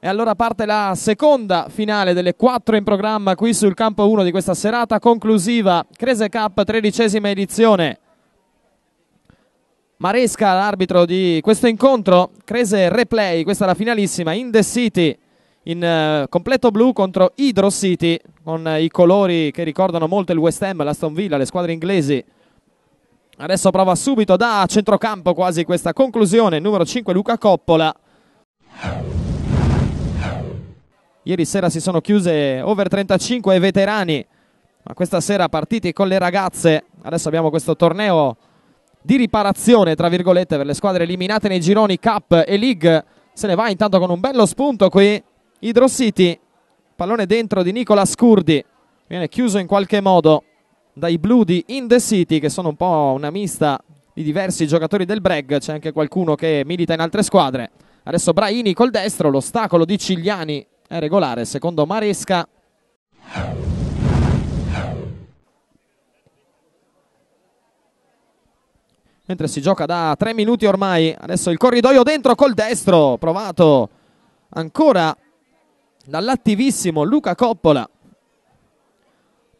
E allora parte la seconda finale delle quattro in programma qui sul campo 1 di questa serata conclusiva Crese Cup tredicesima edizione. Maresca l'arbitro di questo incontro, Crese replay, questa è la finalissima in The City in uh, completo blu contro Hydro City con uh, i colori che ricordano molto il West Ham, l'Aston Villa, le squadre inglesi. Adesso prova subito da centrocampo quasi questa conclusione, numero 5 Luca Coppola. Ieri sera si sono chiuse over 35 i veterani, ma questa sera partiti con le ragazze. Adesso abbiamo questo torneo di riparazione, tra virgolette, per le squadre eliminate nei gironi Cup e League. Se ne va intanto con un bello spunto qui Hydro City. Pallone dentro di Nicola Scurdi. Viene chiuso in qualche modo dai blu di In The City che sono un po' una mista di diversi giocatori del Breg, c'è anche qualcuno che milita in altre squadre. Adesso Braini col destro, l'ostacolo di Cigliani è regolare, secondo Maresca. Mentre si gioca da tre minuti ormai, adesso il corridoio dentro col destro, provato ancora dall'attivissimo Luca Coppola.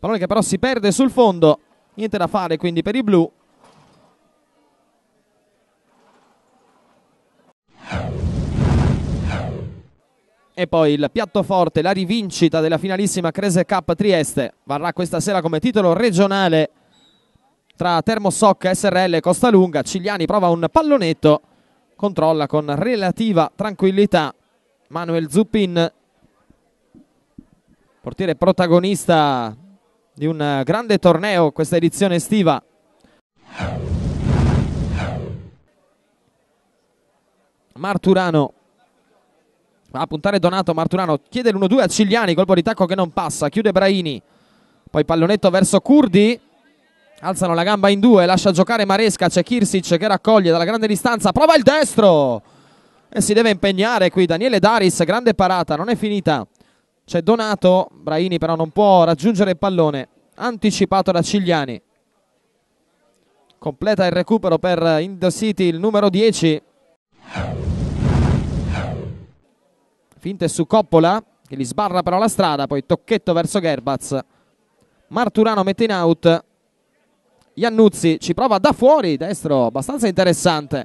Parola che però si perde sul fondo. Niente da fare quindi per i blu. E poi il piatto forte, la rivincita della finalissima Crese Cup Trieste. Varrà questa sera come titolo regionale tra Termosoc, SRL e Costa Lunga. Cigliani prova un pallonetto, controlla con relativa tranquillità Manuel Zuppin. Portiere protagonista di un eh, grande torneo questa edizione estiva. Marturano va a puntare Donato Marturano chiede l'1-2 a Cigliani colpo di tacco che non passa chiude Braini poi pallonetto verso Curdi alzano la gamba in due lascia giocare Maresca c'è Kirsic che raccoglie dalla grande distanza prova il destro e si deve impegnare qui Daniele Daris grande parata non è finita c'è Donato, Braini però non può raggiungere il pallone, anticipato da Cigliani. Completa il recupero per Indo City il numero 10. Finte su Coppola che gli sbarra però la strada, poi tocchetto verso Gerbaz. Marturano mette in out. Iannuzzi ci prova da fuori, destro, abbastanza interessante.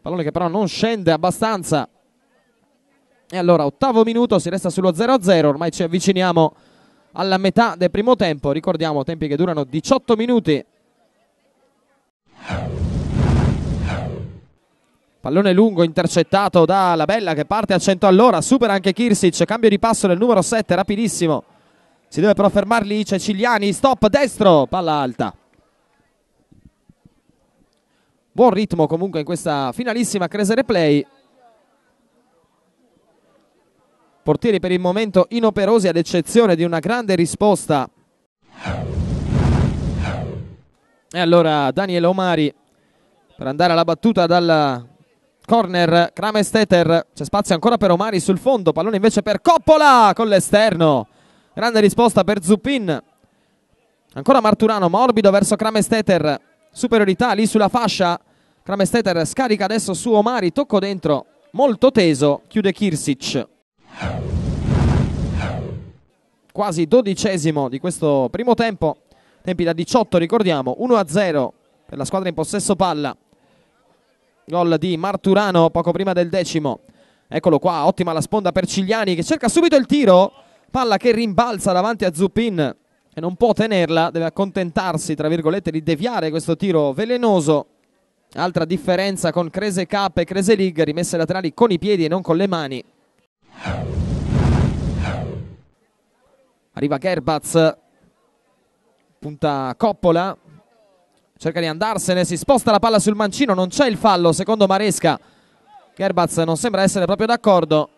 Pallone che però non scende abbastanza. E allora ottavo minuto, si resta sullo 0-0, ormai ci avviciniamo alla metà del primo tempo, ricordiamo tempi che durano 18 minuti. Pallone lungo intercettato da Labella che parte a 100 all'ora, supera anche Kirsic, cambio di passo del numero 7, rapidissimo. Si deve però fermarli Ceciliani, stop destro, palla alta. Buon ritmo comunque in questa finalissima Cresere Play. portieri per il momento inoperosi ad eccezione di una grande risposta. E allora Daniele Omari per andare alla battuta dal corner Kramesteter, c'è spazio ancora per Omari sul fondo, pallone invece per Coppola con l'esterno, grande risposta per Zuppin, ancora Marturano morbido verso Kramesteter, superiorità lì sulla fascia, Kramesteter scarica adesso su Omari, tocco dentro, molto teso, chiude Kirsic quasi dodicesimo di questo primo tempo, tempi da 18 ricordiamo, 1-0 per la squadra in possesso palla, gol di Marturano poco prima del decimo, eccolo qua, ottima la sponda per Cigliani che cerca subito il tiro, palla che rimbalza davanti a Zuppin e non può tenerla, deve accontentarsi tra virgolette di deviare questo tiro velenoso, altra differenza con Crese Cap e Crese Lig, rimesse laterali con i piedi e non con le mani. Arriva Gerbaz, punta Coppola, cerca di andarsene, si sposta la palla sul mancino, non c'è il fallo, secondo Maresca. Gerbaz non sembra essere proprio d'accordo.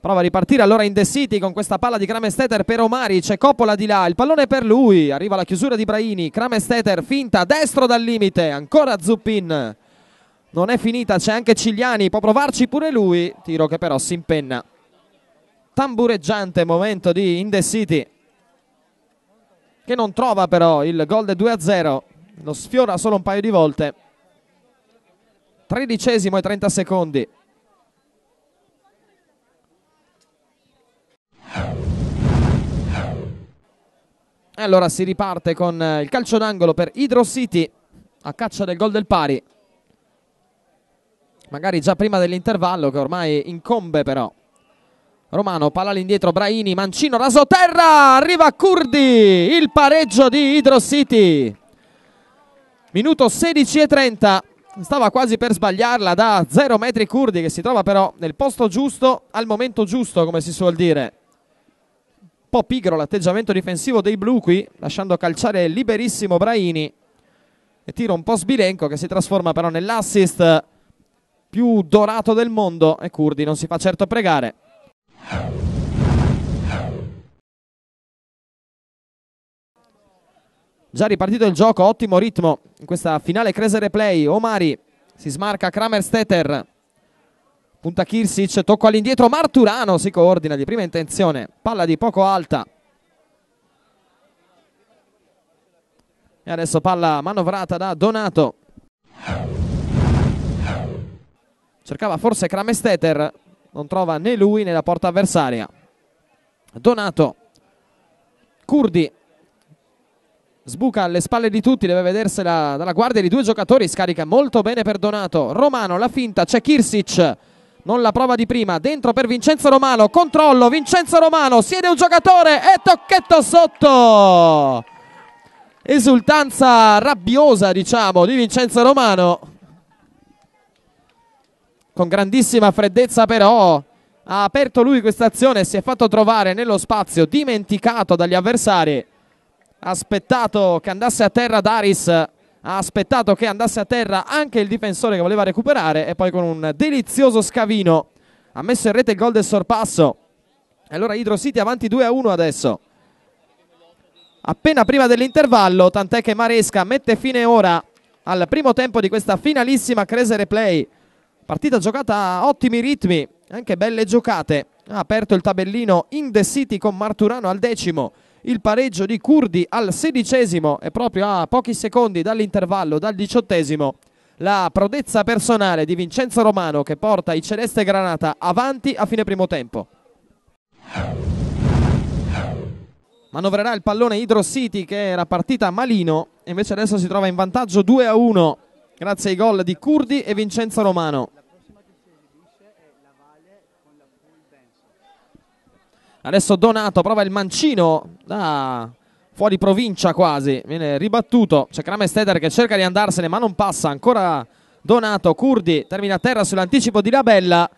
Prova a ripartire allora in The City con questa palla di Kramesteter per Omari, c'è Coppola di là, il pallone per lui, arriva la chiusura di Braini, Kramesteter finta, destro dal limite, ancora Zuppin. Non è finita, c'è anche Cigliani, può provarci pure lui, tiro che però si impenna. Tambureggiante momento di In The City che non trova però il gol del 2-0, lo sfiora solo un paio di volte. Tredicesimo e 30 secondi. E allora si riparte con eh, il calcio d'angolo per Hydro City a caccia del gol del pari. Magari già prima dell'intervallo che ormai incombe però. Romano, palla all'indietro, Braini, Mancino, Rasoterra, arriva Curdi, il pareggio di Hydro City. Minuto 16 e 30, stava quasi per sbagliarla da 0 metri Curdi che si trova però nel posto giusto, al momento giusto come si suol dire. Un po' pigro l'atteggiamento difensivo dei blu qui, lasciando calciare liberissimo Braini. E tiro un po' sbilenco che si trasforma però nell'assist più dorato del mondo e Curdi non si fa certo pregare. Già ripartito il gioco, ottimo ritmo in questa finale Crese Replay. Omari si smarca Kramer Stetter. Punta Kirsic, tocco all'indietro, Marturano si coordina di prima intenzione, palla di poco alta. E adesso palla manovrata da Donato. Cercava forse Kramesteter, non trova né lui né la porta avversaria. Donato, Curdi, sbuca alle spalle di tutti, deve vedersela dalla guardia di due giocatori, scarica molto bene per Donato, Romano la finta, c'è Kirsic, non la prova di prima, dentro per Vincenzo Romano, controllo, Vincenzo Romano, siede un giocatore e tocchetto sotto! Esultanza rabbiosa diciamo di Vincenzo Romano, con grandissima freddezza però ha aperto lui questa azione e si è fatto trovare nello spazio dimenticato dagli avversari ha aspettato che andasse a terra Daris, ha aspettato che andasse a terra anche il difensore che voleva recuperare e poi con un delizioso scavino ha messo in rete il gol del sorpasso. E allora Hydro City avanti 2 a 1 adesso. Appena prima dell'intervallo, tant'è che Maresca mette fine ora al primo tempo di questa finalissima Crese Replay. Partita giocata a ottimi ritmi, anche belle giocate. Ha aperto il tabellino in The City con Marturano al decimo il pareggio di Curdi al sedicesimo e proprio a pochi secondi dall'intervallo, dal diciottesimo, la prodezza personale di Vincenzo Romano che porta i Celeste Granata avanti a fine primo tempo. Manovrerà il pallone Hydro City che era partita malino e invece adesso si trova in vantaggio 2 a 1 grazie ai gol di Curdi e Vincenzo Romano. Adesso Donato prova il mancino da fuori provincia quasi. Viene ribattuto. C'è Kramer che cerca di andarsene ma non passa. Ancora Donato, Curdi termina a terra sull'anticipo di Labella.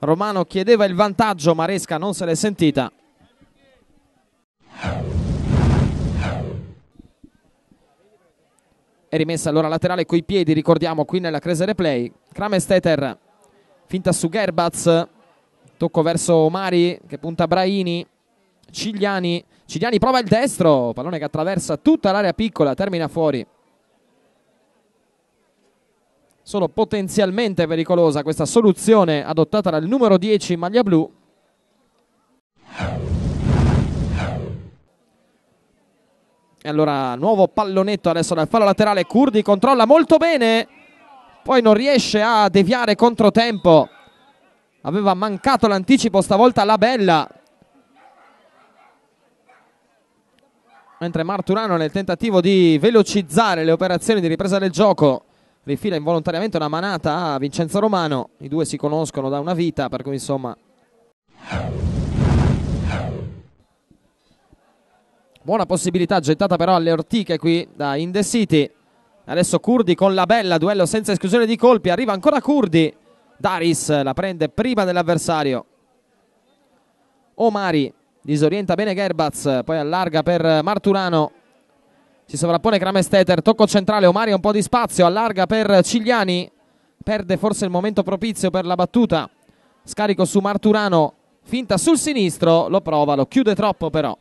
Romano chiedeva il vantaggio, ma Resca non se l'è sentita. È rimessa allora laterale coi piedi, ricordiamo qui nella Cresere Replay. Kramesteter finta su Gerbaz, Tocco verso Mari che punta Braini. Cigliani. Cigliani prova il destro. Pallone che attraversa tutta l'area piccola. Termina fuori. Solo potenzialmente pericolosa questa soluzione adottata dal numero 10 maglia blu. E allora nuovo pallonetto adesso dal fallo laterale. Curdi controlla molto bene. Poi non riesce a deviare controtempo aveva mancato l'anticipo stavolta la Bella mentre Marturano nel tentativo di velocizzare le operazioni di ripresa del gioco rifila involontariamente una manata a Vincenzo Romano i due si conoscono da una vita per cui insomma buona possibilità gettata però alle ortiche qui da Inde City adesso Curdi con la Bella duello senza esclusione di colpi arriva ancora Curdi Daris la prende prima dell'avversario. Omari disorienta bene Gerbaz, poi allarga per Marturano. Si sovrappone Kramesteter, tocco centrale, Omari ha un po' di spazio, allarga per Cigliani. Perde forse il momento propizio per la battuta. Scarico su Marturano, finta sul sinistro, lo prova, lo chiude troppo però.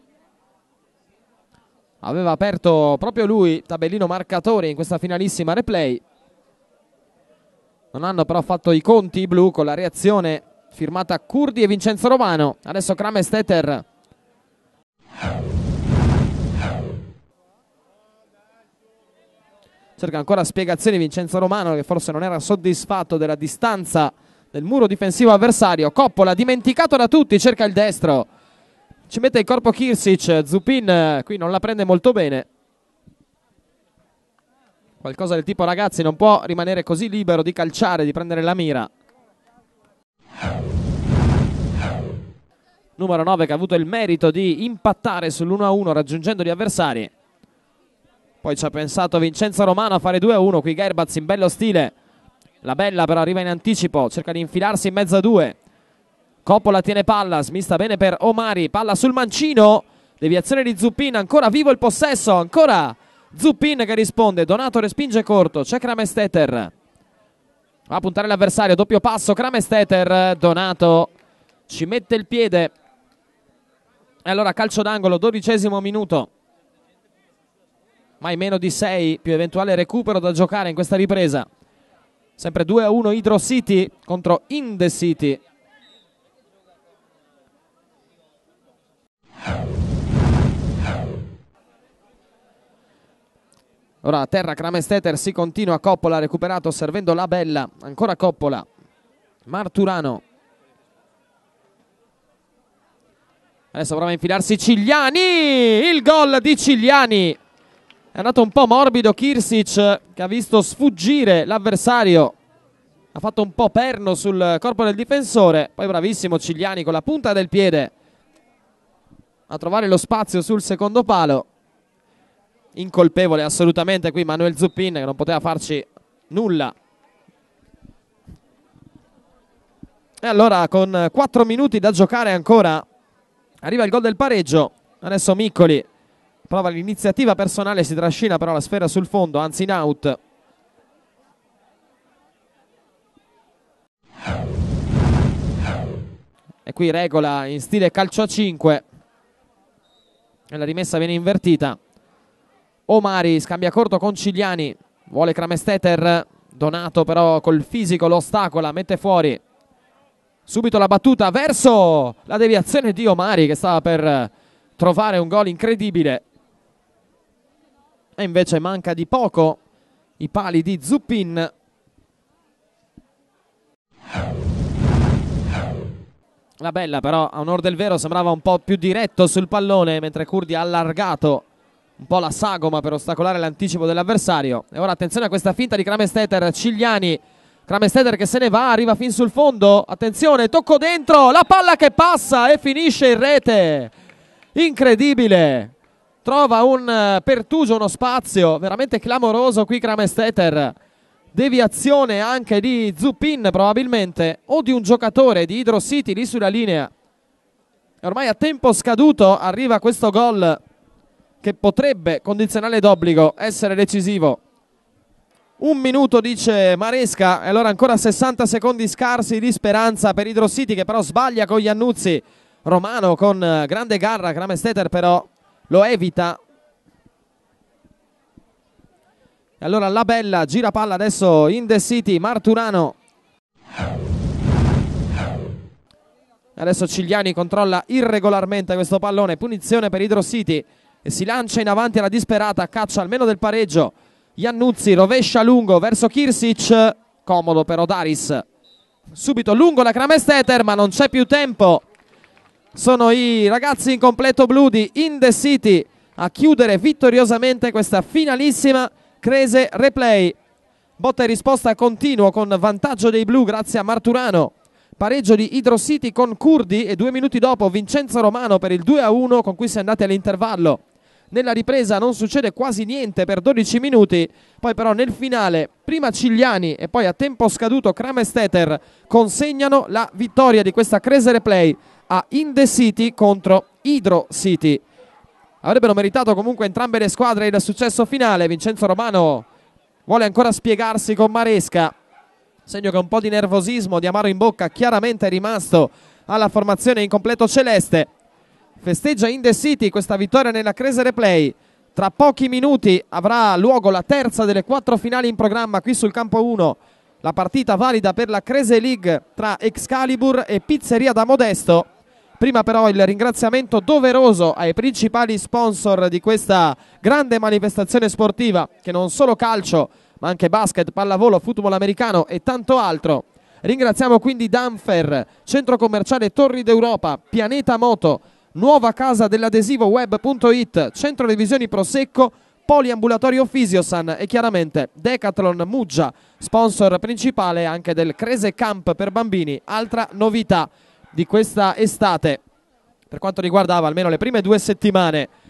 Aveva aperto proprio lui, tabellino marcatore in questa finalissima replay. Non hanno però fatto i conti i blu con la reazione firmata Curdi e Vincenzo Romano. Adesso Kramer Stetter. Cerca ancora spiegazioni Vincenzo Romano che forse non era soddisfatto della distanza del muro difensivo avversario. Coppola dimenticato da tutti, cerca il destro. Ci mette il corpo Kirsic, Zupin eh, qui non la prende molto bene. Qualcosa del tipo ragazzi non può rimanere così libero di calciare, di prendere la mira. Numero 9 che ha avuto il merito di impattare sull'1-1 raggiungendo gli avversari. Poi ci ha pensato Vincenzo Romano a fare 2-1, qui Gerbaz in bello stile. La bella però arriva in anticipo, cerca di infilarsi in mezzo a due. Coppola tiene palla, smista bene per Omari, palla sul mancino. Deviazione di Zuppina, ancora vivo il possesso, ancora Zuppin che risponde, Donato respinge corto, c'è Kramesteter. Va a puntare l'avversario, doppio passo, Kramesteter, Donato ci mette il piede. E allora calcio d'angolo, dodicesimo minuto. Mai meno di 6 più eventuale recupero da giocare in questa ripresa. Sempre 2 a 1 Hydro City contro Inde City. Ora a terra Cramesteter si continua, Coppola recuperato servendo la bella, ancora Coppola, Marturano. Adesso prova a infilarsi Cigliani, il gol di Cigliani. È andato un po' morbido Kirsic che ha visto sfuggire l'avversario. Ha fatto un po' perno sul corpo del difensore, poi bravissimo Cigliani con la punta del piede a trovare lo spazio sul secondo palo incolpevole assolutamente qui Manuel Zuppin che non poteva farci nulla e allora con 4 minuti da giocare ancora arriva il gol del pareggio adesso Miccoli prova l'iniziativa personale si trascina però la sfera sul fondo anzi in out e qui regola in stile calcio a 5 e la rimessa viene invertita Omari scambia corto con Cigliani, vuole Kramesteter Donato però col fisico lo ostacola, mette fuori. Subito la battuta verso la deviazione di Omari che stava per trovare un gol incredibile. E invece manca di poco i pali di Zuppin. La bella però a onore del vero sembrava un po' più diretto sul pallone mentre Curdi ha allargato un po' la sagoma per ostacolare l'anticipo dell'avversario. E ora attenzione a questa finta di Kramesteter, Cigliani. Kramesteter che se ne va, arriva fin sul fondo. Attenzione, tocco dentro, la palla che passa e finisce in rete. Incredibile. Trova un eh, pertugio uno spazio veramente clamoroso qui Kramesteter. Deviazione anche di Zuppin probabilmente o di un giocatore di Hydro City lì sulla linea. Ormai a tempo scaduto arriva questo gol che potrebbe condizionale d'obbligo essere decisivo. Un minuto dice Maresca e allora ancora 60 secondi scarsi di speranza per Idrossiti che però sbaglia con Iannuzzi. Romano con eh, grande garra, Kramesteter però lo evita. E allora la bella gira palla adesso in The City, Marturano. Adesso Cigliani controlla irregolarmente questo pallone, punizione per Idrossiti e si lancia in avanti alla disperata caccia almeno del pareggio Iannuzzi rovescia lungo verso Kirsic comodo però Daris subito lungo la Cramesteter ma non c'è più tempo sono i ragazzi in completo blu di In The City a chiudere vittoriosamente questa finalissima Crese replay botta e risposta continuo con vantaggio dei blu grazie a Marturano pareggio di Hydro City con Curdi e due minuti dopo Vincenzo Romano per il 2-1 con cui si è andati all'intervallo nella ripresa non succede quasi niente per 12 minuti, poi però nel finale prima Cigliani e poi a tempo scaduto Steter consegnano la vittoria di questa Cresere Play a Inde City contro Hydro City. Avrebbero meritato comunque entrambe le squadre il successo finale, Vincenzo Romano vuole ancora spiegarsi con Maresca, segno che un po' di nervosismo, di amaro in bocca chiaramente è rimasto alla formazione in completo celeste festeggia in The City questa vittoria nella Crese Replay. Tra pochi minuti avrà luogo la terza delle quattro finali in programma qui sul campo 1. La partita valida per la Crese League tra Excalibur e Pizzeria da Modesto. Prima però il ringraziamento doveroso ai principali sponsor di questa grande manifestazione sportiva che non solo calcio ma anche basket, pallavolo, football americano e tanto altro. Ringraziamo quindi Danfer, Centro Commerciale Torri d'Europa, Pianeta Moto, nuova casa dell'adesivo web.it, centro revisioni Prosecco, poliambulatorio Fisiosan e chiaramente Decathlon Muggia, sponsor principale anche del Crese Camp per bambini, altra novità di questa estate per quanto riguardava almeno le prime due settimane